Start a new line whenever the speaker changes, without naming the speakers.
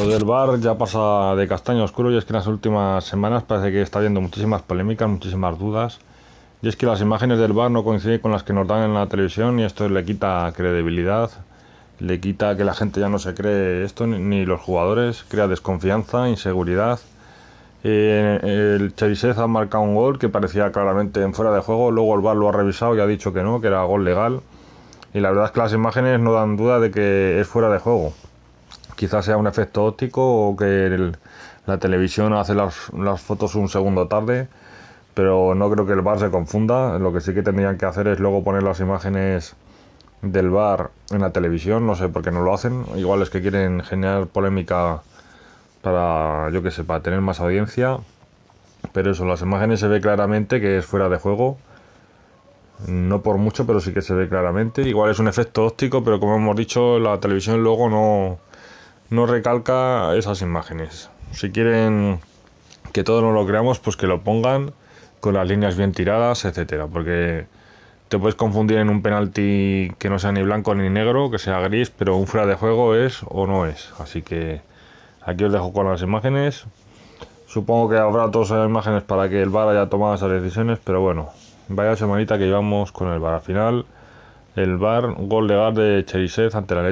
Lo del bar ya pasa de castaño oscuro y es que en las últimas semanas parece que está habiendo muchísimas polémicas, muchísimas dudas. Y es que las imágenes del bar no coinciden con las que nos dan en la televisión y esto le quita credibilidad, le quita que la gente ya no se cree esto, ni los jugadores, crea desconfianza, inseguridad. Eh, el Cherisez ha marcado un gol que parecía claramente en fuera de juego, luego el bar lo ha revisado y ha dicho que no, que era gol legal. Y la verdad es que las imágenes no dan duda de que es fuera de juego quizás sea un efecto óptico o que la televisión hace las, fotos un segundo tarde, pero no creo que el bar se confunda. Lo que sí que tendrían que hacer es luego poner las imágenes del bar en la televisión, no sé por qué no lo hacen. Igual es que quieren generar polémica para, yo que sé, para tener más audiencia. Pero eso, las imágenes se ve claramente que es fuera de juego. No por mucho, pero sí que se ve claramente. Igual es un efecto óptico, pero como hemos dicho, la televisión luego no, no recalca esas imágenes. Si quieren que todos nos lo creamos, pues que lo pongan con las líneas bien tiradas, etcétera, porque te puedes confundir en un penalti que no sea ni blanco ni negro, que sea gris, pero un fuera de juego es o no es. Así que aquí os dejo con las imágenes. Supongo que habrá todas las imágenes para que el VAR haya tomado esas decisiones, pero bueno, vaya semanita que llevamos con el VAR. Al final, el VAR, gol de VAR de Cherisez ante la